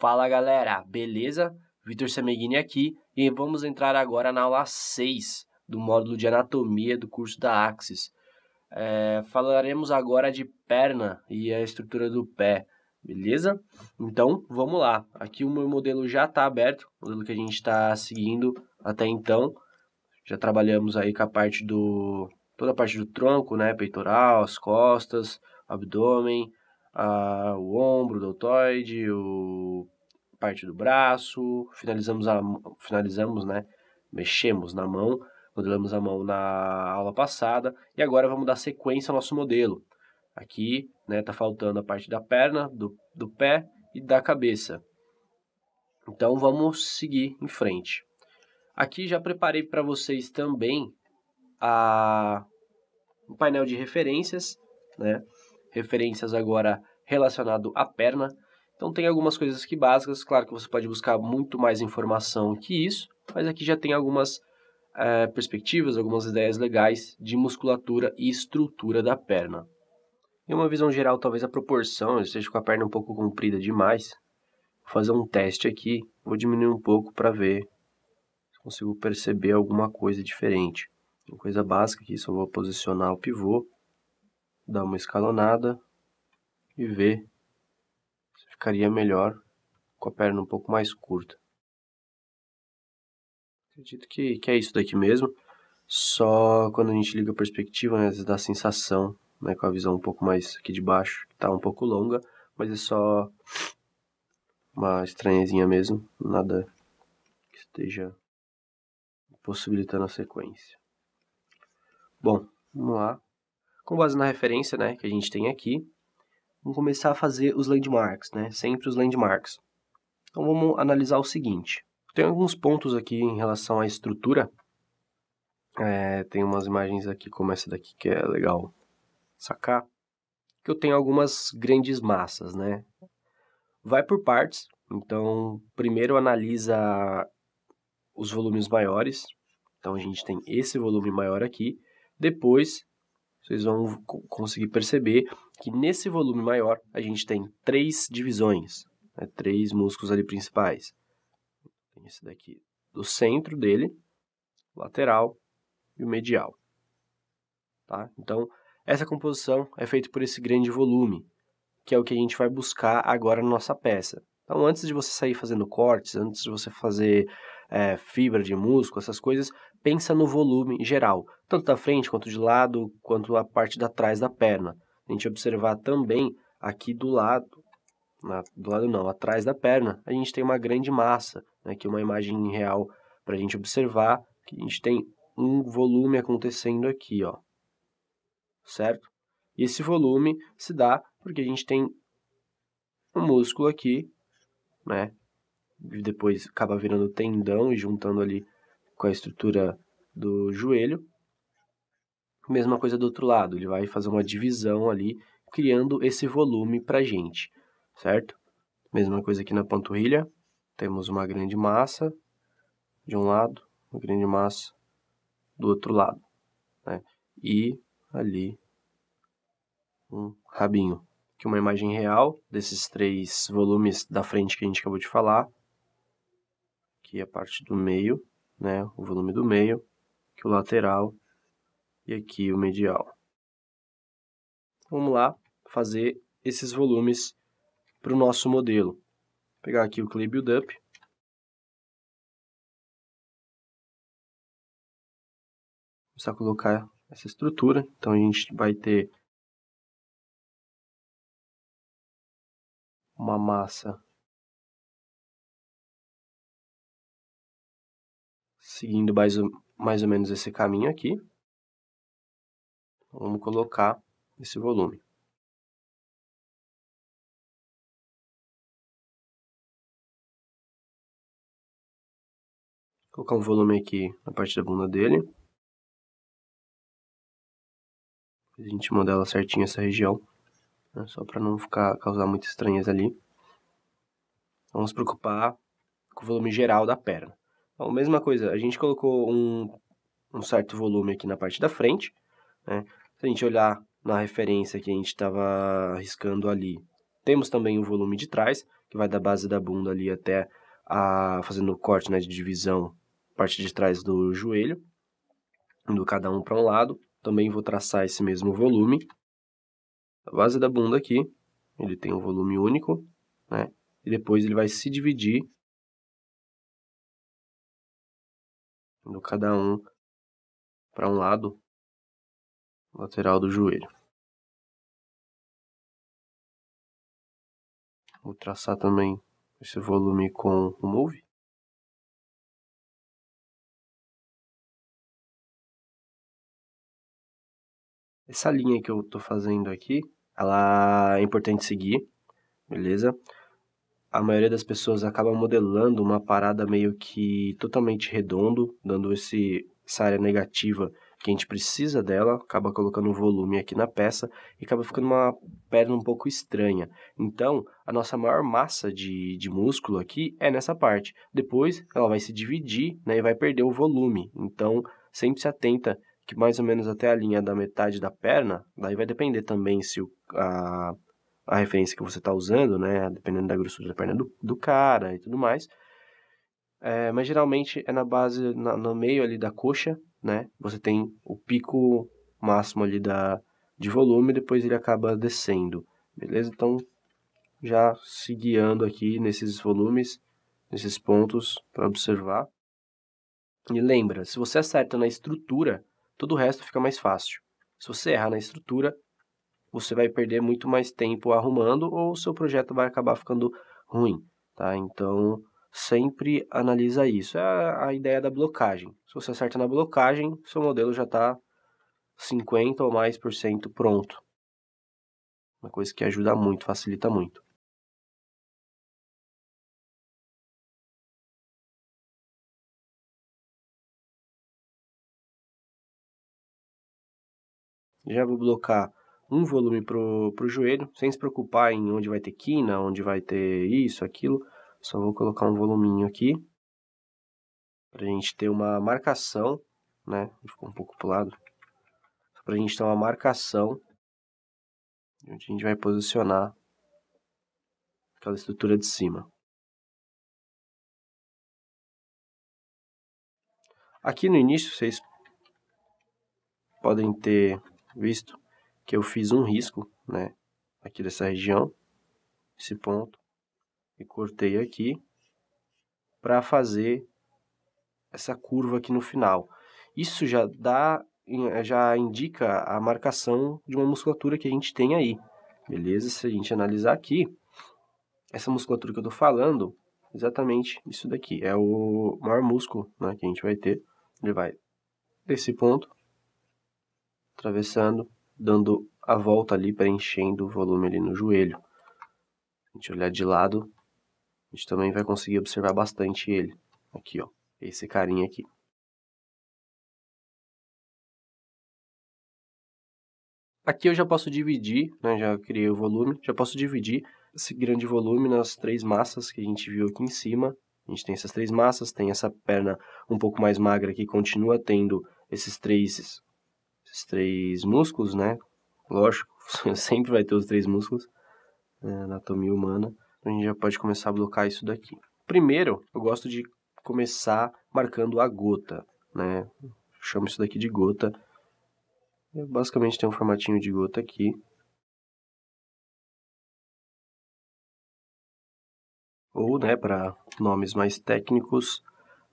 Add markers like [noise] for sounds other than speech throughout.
Fala galera, beleza? Vitor Semeghini aqui e vamos entrar agora na aula 6 do módulo de anatomia do curso da Axis. É, falaremos agora de perna e a estrutura do pé, beleza? Então vamos lá. Aqui o meu modelo já está aberto, o modelo que a gente está seguindo até então. Já trabalhamos aí com a parte do. toda a parte do tronco, né? Peitoral, as costas, abdômen, o ombro, o deltoide, o parte do braço, finalizamos, a, finalizamos né, mexemos na mão, modelamos a mão na aula passada e agora vamos dar sequência ao nosso modelo. Aqui né, tá faltando a parte da perna, do, do pé e da cabeça. Então vamos seguir em frente. Aqui já preparei para vocês também a, um painel de referências, né? Referências agora relacionado à perna. Então tem algumas coisas que básicas, claro que você pode buscar muito mais informação que isso, mas aqui já tem algumas é, perspectivas, algumas ideias legais de musculatura e estrutura da perna. Em uma visão geral, talvez a proporção, eu esteja com a perna um pouco comprida demais. Vou fazer um teste aqui, vou diminuir um pouco para ver se consigo perceber alguma coisa diferente. Uma coisa básica aqui, só vou posicionar o pivô, dar uma escalonada e ver ficaria melhor com a perna um pouco mais curta. Acredito que, que é isso daqui mesmo. Só quando a gente liga a perspectiva, né, dá a sensação, né, com a visão um pouco mais aqui de baixo, que tá um pouco longa, mas é só uma estranhezinha mesmo, nada que esteja possibilitando a sequência. Bom, vamos lá. Com base na referência, né, que a gente tem aqui, Vamos começar a fazer os landmarks, né? Sempre os landmarks. Então vamos analisar o seguinte. Tem alguns pontos aqui em relação à estrutura. É, tem umas imagens aqui como essa daqui que é legal sacar. Que eu tenho algumas grandes massas, né? Vai por partes. Então, primeiro analisa os volumes maiores. Então a gente tem esse volume maior aqui. Depois vocês vão conseguir perceber que nesse volume maior a gente tem três divisões, né, três músculos ali principais. Tem esse daqui do centro dele, lateral e o medial. Tá? Então, essa composição é feita por esse grande volume, que é o que a gente vai buscar agora na nossa peça. Então, antes de você sair fazendo cortes, antes de você fazer é, fibra de músculo, essas coisas, pensa no volume geral, tanto da frente quanto de lado, quanto a parte da trás da perna a gente observar também aqui do lado, na, do lado não, atrás da perna, a gente tem uma grande massa, né, que é uma imagem real para a gente observar, que a gente tem um volume acontecendo aqui, ó, certo? E esse volume se dá porque a gente tem um músculo aqui, né, depois acaba virando tendão e juntando ali com a estrutura do joelho, Mesma coisa do outro lado, ele vai fazer uma divisão ali, criando esse volume para gente, certo? Mesma coisa aqui na panturrilha, temos uma grande massa de um lado, uma grande massa do outro lado, né? E ali um rabinho, que uma imagem real desses três volumes da frente que a gente acabou de falar, que é a parte do meio, né? O volume do meio, que o lateral e aqui o medial. Vamos lá fazer esses volumes para o nosso modelo. Vou pegar aqui o Clay build up Começar a colocar essa estrutura. Então, a gente vai ter uma massa seguindo mais ou, mais ou menos esse caminho aqui. Vamos colocar esse volume. Vou colocar um volume aqui na parte da bunda dele. A gente modela certinho essa região, né, só para não ficar causar muita estranheza ali. Vamos preocupar com o volume geral da perna. Então, mesma coisa, a gente colocou um, um certo volume aqui na parte da frente, né, se a gente olhar na referência que a gente estava riscando ali, temos também o volume de trás, que vai da base da bunda ali até a fazendo o corte né, de divisão, parte de trás do joelho, indo cada um para um lado. Também vou traçar esse mesmo volume. A base da bunda aqui, ele tem um volume único, né? E depois ele vai se dividir indo cada um para um lado lateral do joelho. Vou traçar também esse volume com o Move. Essa linha que eu estou fazendo aqui, ela é importante seguir, beleza? a maioria das pessoas acaba modelando uma parada meio que totalmente redondo, dando esse, essa área negativa que a gente precisa dela, acaba colocando volume aqui na peça e acaba ficando uma perna um pouco estranha. Então, a nossa maior massa de, de músculo aqui é nessa parte. Depois, ela vai se dividir né, e vai perder o volume. Então, sempre se atenta que mais ou menos até a linha da metade da perna, daí vai depender também se o, a, a referência que você está usando, né, dependendo da grossura da perna do, do cara e tudo mais, é, mas geralmente é na base, na, no meio ali da coxa né? Você tem o pico máximo ali da, de volume, depois ele acaba descendo, beleza? Então, já se guiando aqui nesses volumes, nesses pontos para observar. E lembra, se você acerta na estrutura, todo o resto fica mais fácil. Se você errar na estrutura, você vai perder muito mais tempo arrumando ou o seu projeto vai acabar ficando ruim, tá? Então, sempre analisa isso. É a, ideia da blocagem. Se você acerta na blocagem, seu modelo já está 50 ou mais por cento pronto. Uma coisa que ajuda muito, facilita muito. Já vou blocar um volume para o joelho, sem se preocupar em onde vai ter quina, onde vai ter isso, aquilo. Só vou colocar um voluminho aqui para a gente ter uma marcação, né? Ficou um pouco pro lado. Para a gente ter uma marcação onde a gente vai posicionar aquela estrutura de cima. Aqui no início vocês podem ter visto que eu fiz um risco, né? Aqui dessa região, esse ponto e cortei aqui para fazer essa curva aqui no final. Isso já dá, já indica a marcação de uma musculatura que a gente tem aí, beleza? Se a gente analisar aqui, essa musculatura que eu tô falando, exatamente isso daqui, é o maior músculo né, que a gente vai ter. Ele vai desse ponto, atravessando, dando a volta ali, preenchendo o volume ali no joelho. A gente olhar de lado, a gente também vai conseguir observar bastante ele. Aqui, ó, esse carinha aqui. Aqui eu já posso dividir, né, já criei o volume, já posso dividir esse grande volume nas três massas que a gente viu aqui em cima. A gente tem essas três massas, tem essa perna um pouco mais magra que continua tendo esses três, esses três músculos, né? Lógico, [laughs] sempre vai ter os três músculos, né, anatomia humana. A gente já pode começar a blocar isso daqui. Primeiro, eu gosto de começar marcando a gota, né? chamo isso daqui de gota. Eu basicamente tem um formatinho de gota aqui. Ou, né, para nomes mais técnicos,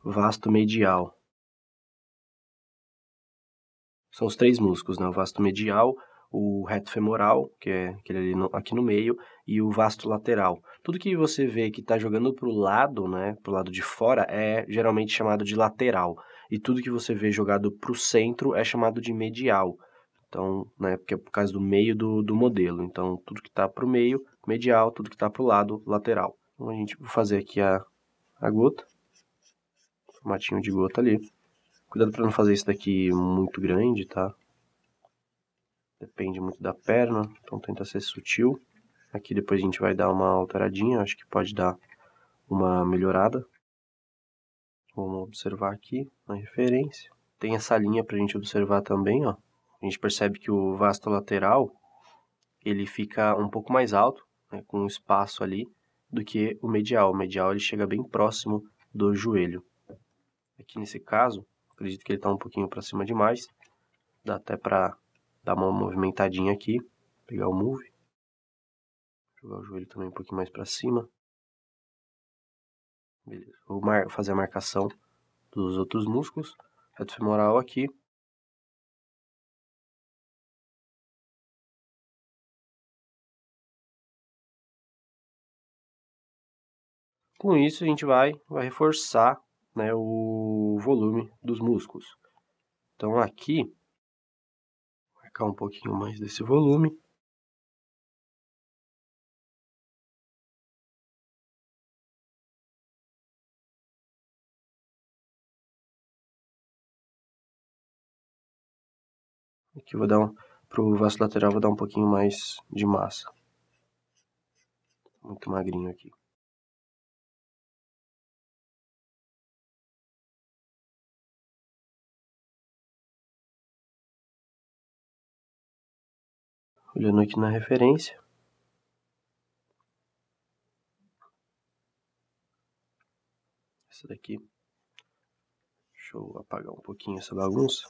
vasto medial. São os três músculos, né? O vasto medial, o reto femoral, que é aquele ali no, aqui no meio, e o vasto lateral. Tudo que você vê que está jogando para o lado, né, para o lado de fora, é geralmente chamado de lateral. E tudo que você vê jogado para o centro é chamado de medial. Então, né, porque é por causa do meio do, do modelo. Então, tudo que está para o meio, medial, tudo que está para o lado, lateral. Então, a gente vai fazer aqui a, a gota. Formatinho de gota ali. Cuidado para não fazer isso daqui muito grande, tá? Depende muito da perna, então tenta ser sutil. Aqui depois a gente vai dar uma alteradinha, acho que pode dar uma melhorada. Vamos observar aqui na referência. Tem essa linha para a gente observar também, ó. A gente percebe que o vasto lateral, ele fica um pouco mais alto, né, com um espaço ali, do que o medial. O medial ele chega bem próximo do joelho. Aqui nesse caso, acredito que ele está um pouquinho para cima demais. Dá até para dar uma movimentadinha aqui, pegar o move. Jogar o joelho também um pouquinho mais para cima. Beleza. Vou fazer a marcação dos outros músculos. Reto femoral aqui. Com isso, a gente vai, vai reforçar né, o volume dos músculos. Então, aqui, marcar um pouquinho mais desse volume. Aqui vou dar um, o vaso lateral vou dar um pouquinho mais de massa. Muito magrinho aqui. Olhando aqui na referência. Essa daqui. Deixa eu apagar um pouquinho essa bagunça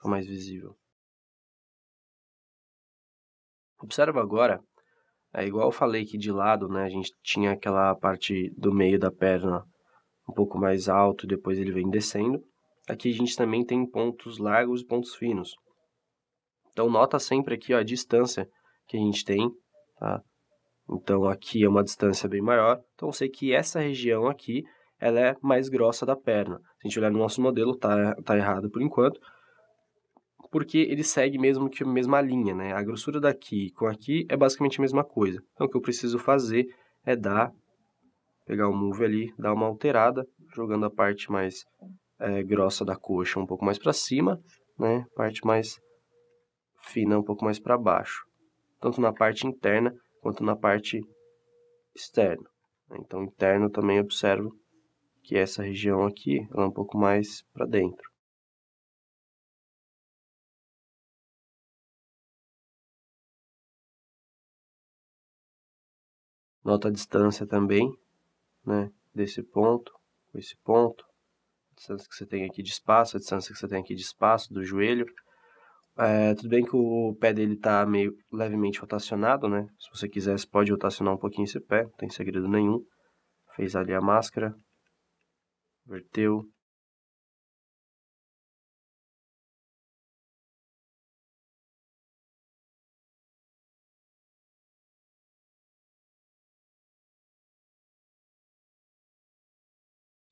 fica mais visível. Observa agora, é igual eu falei que de lado, né, a gente tinha aquela parte do meio da perna um pouco mais alto, depois ele vem descendo. Aqui a gente também tem pontos largos e pontos finos. Então nota sempre aqui ó, a distância que a gente tem, tá? Então aqui é uma distância bem maior. Então eu sei que essa região aqui, ela é mais grossa da perna. Se a gente olhar no nosso modelo, tá, tá errado por enquanto, porque ele segue mesmo que a mesma linha, né? A grossura daqui com aqui é basicamente a mesma coisa. Então, o que eu preciso fazer é dar, pegar o move ali, dar uma alterada, jogando a parte mais é, grossa da coxa um pouco mais para cima, né? Parte mais fina um pouco mais para baixo, tanto na parte interna quanto na parte externa. Então, interno também observo que essa região aqui ela é um pouco mais para dentro. Nota a distância também, né? Desse ponto com esse ponto. A distância que você tem aqui de espaço, a distância que você tem aqui de espaço do joelho. É, tudo bem que o pé dele está meio levemente rotacionado, né? Se você quiser, você pode rotacionar um pouquinho esse pé, não tem segredo nenhum. Fez ali a máscara, verteu,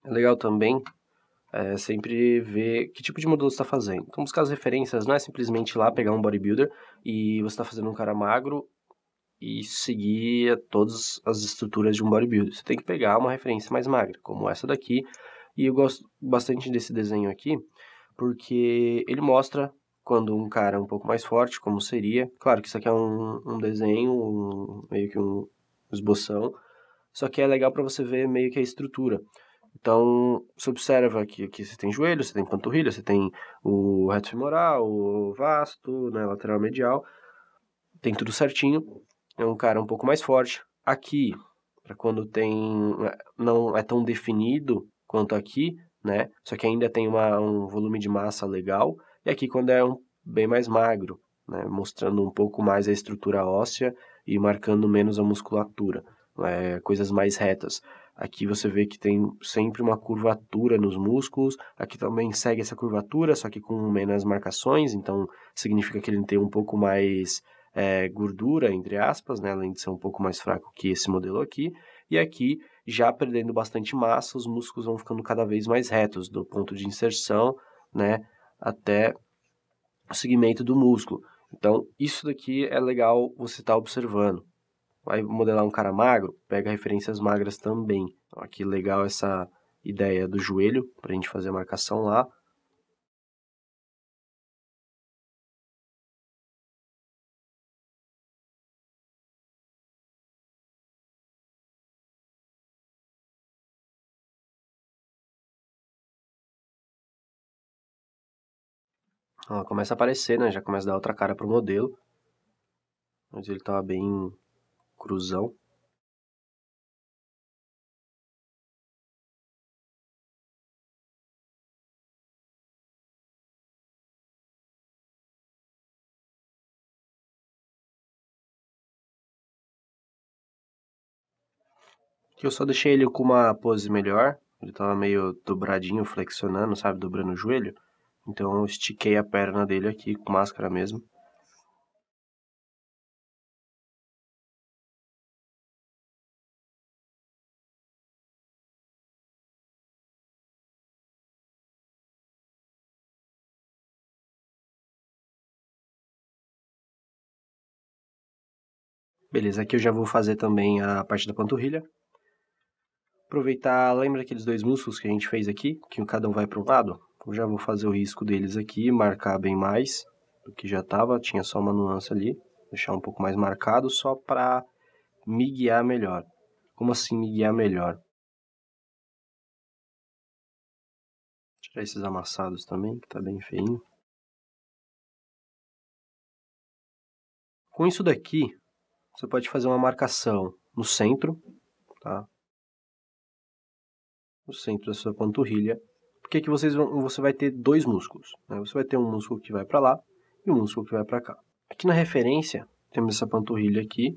É legal também é, sempre ver que tipo de modelo você está fazendo. Então, buscar as referências não é simplesmente ir lá pegar um bodybuilder e você está fazendo um cara magro e seguir todas as estruturas de um bodybuilder. Você tem que pegar uma referência mais magra, como essa daqui. E eu gosto bastante desse desenho aqui, porque ele mostra quando um cara é um pouco mais forte, como seria. Claro que isso aqui é um, um desenho, um, meio que um esboção, só que é legal para você ver meio que a estrutura. Então, você observa que aqui você tem joelho, você tem panturrilha, você tem o reto femoral, o vasto, né, lateral medial, tem tudo certinho. É um cara um pouco mais forte. Aqui, para quando tem é, não é tão definido quanto aqui, né? Só que ainda tem uma, um volume de massa legal. E aqui quando é um, bem mais magro, né, mostrando um pouco mais a estrutura óssea e marcando menos a musculatura é, coisas mais retas. Aqui você vê que tem sempre uma curvatura nos músculos, aqui também segue essa curvatura, só que com menos marcações, então significa que ele tem um pouco mais é, gordura, entre aspas, né? além de ser um pouco mais fraco que esse modelo aqui. E aqui, já perdendo bastante massa, os músculos vão ficando cada vez mais retos, do ponto de inserção né? até o segmento do músculo. Então, isso daqui é legal você estar tá observando vai modelar um cara magro, pega referências magras também. Então, aqui legal essa ideia do joelho para a gente fazer a marcação lá. Ela começa a aparecer, né? Já começa a dar outra cara pro modelo. Mas ele estava tá bem cruzão Aqui eu só deixei ele com uma pose melhor. Ele tava meio dobradinho, flexionando, sabe, dobrando o joelho. Então eu estiquei a perna dele aqui com máscara mesmo. Beleza, aqui eu já vou fazer também a parte da panturrilha. Aproveitar, lembra aqueles dois músculos que a gente fez aqui, que cada um vai para um lado? Eu já vou fazer o risco deles aqui, marcar bem mais do que já estava, tinha só uma nuance ali. Deixar um pouco mais marcado só para me guiar melhor. Como assim me guiar melhor? Tirar esses amassados também, que está bem feinho. Com isso daqui, você pode fazer uma marcação no centro, tá? No centro da sua panturrilha, porque aqui vocês vão, você vai ter dois músculos. Né? Você vai ter um músculo que vai para lá e um músculo que vai para cá. Aqui na referência, temos essa panturrilha aqui,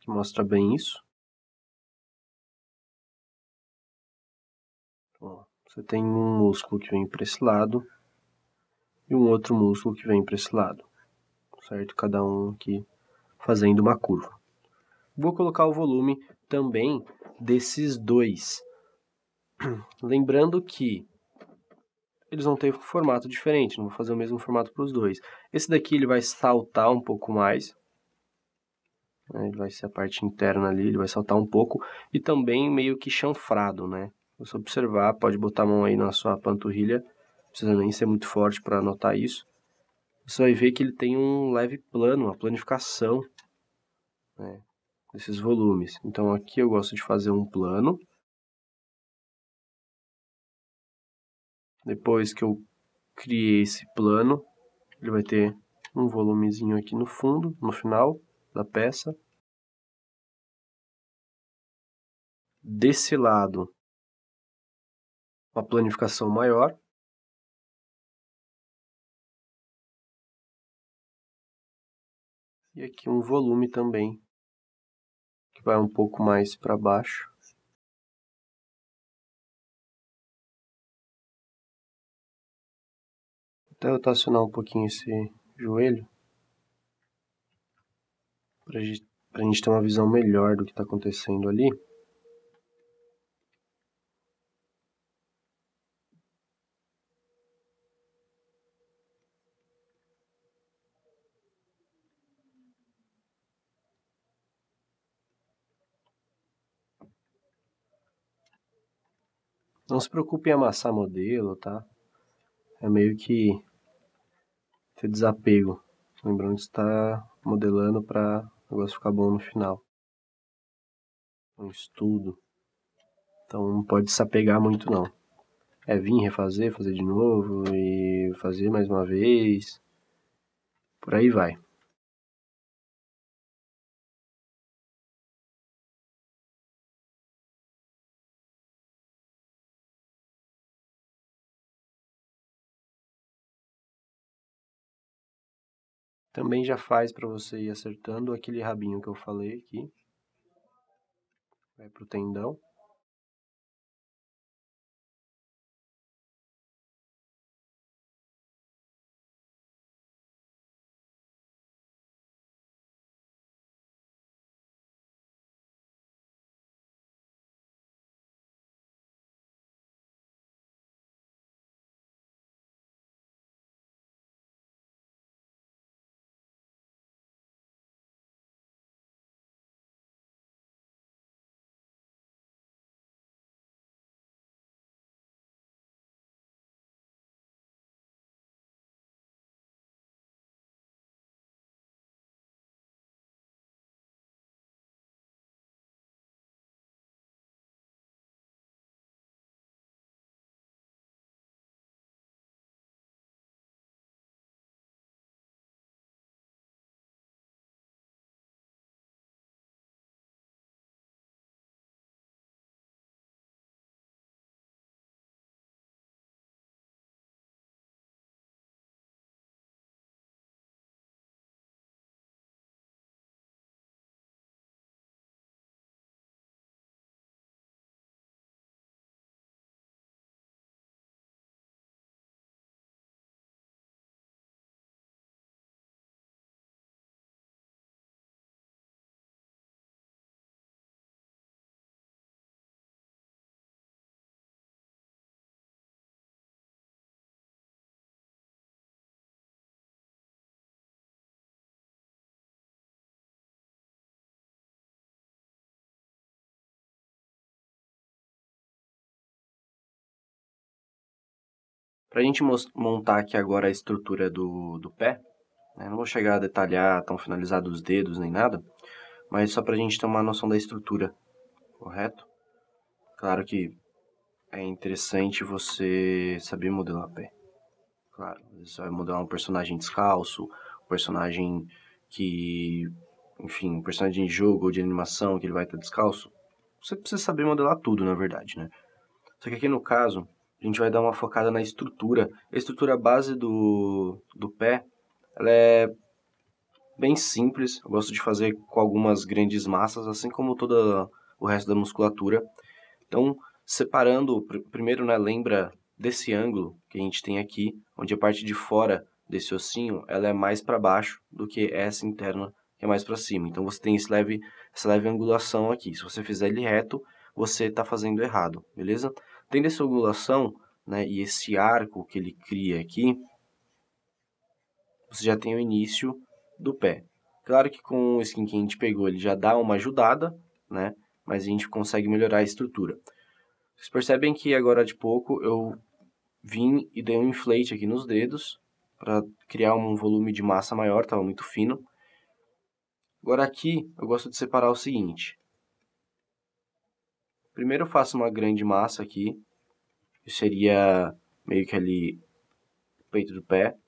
que mostra bem isso. você tem um músculo que vem para esse lado e um outro músculo que vem para esse lado, certo? Cada um aqui fazendo uma curva. Vou colocar o volume também desses dois. [clears throat] Lembrando que eles vão ter formato diferente, não vou fazer o mesmo formato para os dois. Esse daqui ele vai saltar um pouco mais, é, ele vai ser a parte interna ali, ele vai saltar um pouco e também meio que chanfrado, né? Você observar, pode botar a mão aí na sua panturrilha, não precisa nem ser muito forte para notar isso. Você vai ver que ele tem um leve plano, uma planificação né, desses volumes. Então aqui eu gosto de fazer um plano. Depois que eu criei esse plano, ele vai ter um volumezinho aqui no fundo, no final da peça. Desse lado, uma planificação maior, E aqui um volume também, que vai um pouco mais para baixo. Vou Até rotacionar um pouquinho esse joelho, para a gente ter uma visão melhor do que está acontecendo ali. Não se preocupe em amassar modelo, tá? É meio que ter desapego. Lembrando que está modelando para o negócio ficar bom no final. É um estudo. Então não pode se apegar muito não. É vir refazer, fazer de novo e fazer mais uma vez. Por aí vai. Também já faz para você ir acertando aquele rabinho que eu falei aqui. Vai para o tendão. Para a gente montar aqui agora a estrutura do, do pé, né? não vou chegar a detalhar tão finalizado os dedos nem nada, mas só para a gente ter uma noção da estrutura, correto? Claro que é interessante você saber modelar pé. Claro, você vai modelar um personagem descalço, um personagem que, enfim, um personagem de jogo ou de animação que ele vai estar tá descalço. Você precisa saber modelar tudo, na verdade, né? Só que aqui no caso, a gente vai dar uma focada na estrutura. A estrutura base do, do pé, ela é bem simples, eu gosto de fazer com algumas grandes massas, assim como todo o resto da musculatura. Então, separando, pr primeiro, né, lembra desse ângulo que a gente tem aqui, onde a parte de fora desse ossinho, ela é mais para baixo do que essa interna que é mais para cima. Então, você tem esse leve, essa leve angulação aqui. Se você fizer ele reto, você está fazendo errado, beleza? Tendo essa ondulação né, e esse arco que ele cria aqui, você já tem o início do pé. Claro que com o skin que a gente pegou ele já dá uma ajudada, né? Mas a gente consegue melhorar a estrutura. Vocês percebem que agora de pouco eu vim e dei um inflate aqui nos dedos para criar um volume de massa maior, estava muito fino. Agora aqui eu gosto de separar o seguinte. Primeiro eu faço uma grande massa aqui, que seria meio que ali peito do pé.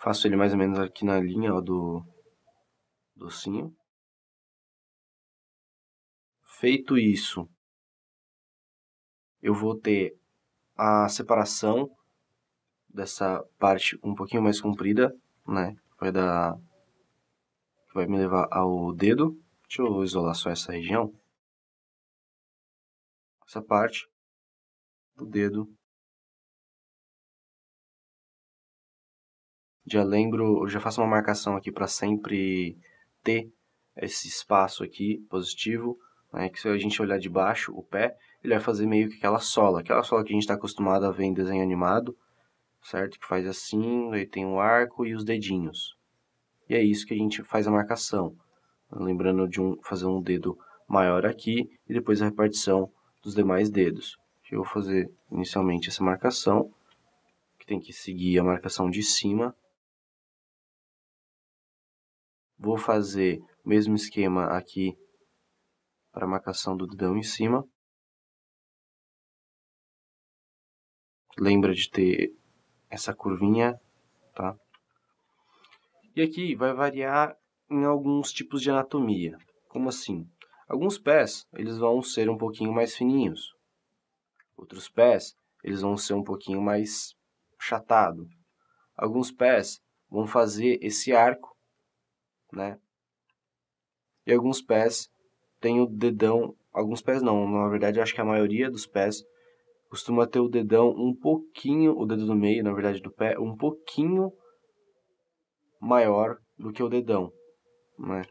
Faço ele mais ou menos aqui na linha ó, do docinho. Feito isso, eu vou ter a separação dessa parte um pouquinho mais comprida, né? Vai dar que vai me levar ao dedo. Deixa eu isolar só essa região. Essa parte do dedo. Já lembro, já faço uma marcação aqui para sempre ter esse espaço aqui positivo. Né, que se a gente olhar de baixo, o pé, ele vai fazer meio que aquela sola. Aquela sola que a gente está acostumado a ver em desenho animado certo? Que faz assim, aí tem o arco e os dedinhos e é isso que a gente faz a marcação. Lembrando de um, fazer um dedo maior aqui e depois a repartição dos demais dedos. Eu vou fazer inicialmente essa marcação, que tem que seguir a marcação de cima. Vou fazer o mesmo esquema aqui para a marcação do dedão em cima. Lembra de ter essa curvinha e aqui vai variar em alguns tipos de anatomia. Como assim? Alguns pés, eles vão ser um pouquinho mais fininhos. Outros pés, eles vão ser um pouquinho mais chatado. Alguns pés vão fazer esse arco, né? E alguns pés têm o dedão, alguns pés não, na verdade eu acho que a maioria dos pés costuma ter o dedão um pouquinho, o dedo do meio, na verdade do pé, um pouquinho maior do que o dedão, né?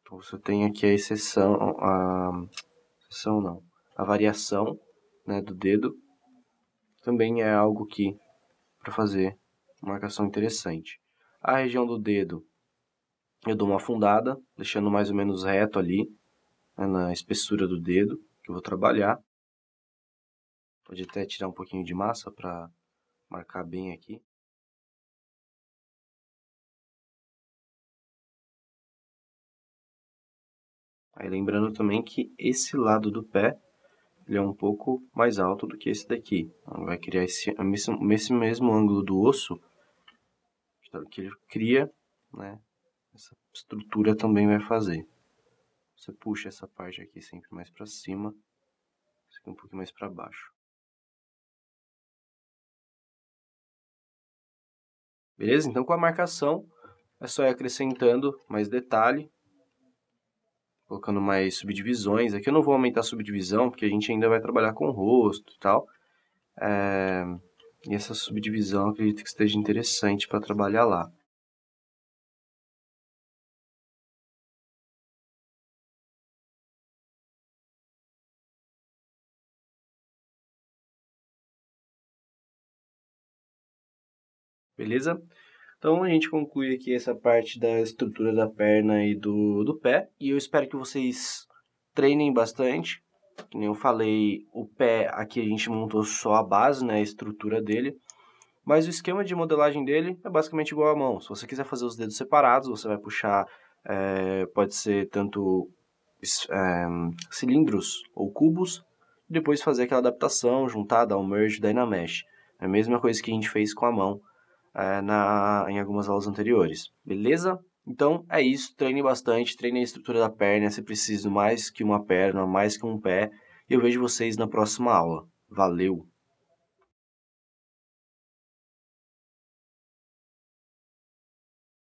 Então você tem aqui a exceção, a exceção não, a variação, né, do dedo também é algo que para fazer marcação interessante. A região do dedo eu dou uma afundada, deixando mais ou menos reto ali, né, na espessura do dedo que eu vou trabalhar. Pode até tirar um pouquinho de massa para marcar bem aqui. Aí lembrando também que esse lado do pé ele é um pouco mais alto do que esse daqui. Então, vai criar esse, esse mesmo ângulo do osso então, que ele cria, né? Essa estrutura também vai fazer. Você puxa essa parte aqui sempre mais para cima, isso aqui um pouquinho mais para baixo. Beleza? Então com a marcação é só ir acrescentando mais detalhe colocando mais subdivisões. Aqui eu não vou aumentar a subdivisão, porque a gente ainda vai trabalhar com o rosto e tal. É... E essa subdivisão acredito que esteja interessante para trabalhar lá. Beleza? Então a gente conclui aqui essa parte da estrutura da perna e do, do pé. E eu espero que vocês treinem bastante. Como eu falei, o pé aqui a gente montou só a base, né, a estrutura dele. Mas o esquema de modelagem dele é basicamente igual à mão. Se você quiser fazer os dedos separados, você vai puxar, é, pode ser tanto é, cilindros ou cubos, e depois fazer aquela adaptação, juntar, dar um merge, daí na mesh. É a mesma coisa que a gente fez com a mão é, na, em algumas aulas anteriores, beleza? Então é isso, treine bastante, treine a estrutura da perna, se preciso mais que uma perna, mais que um pé. e Eu vejo vocês na próxima aula. Valeu!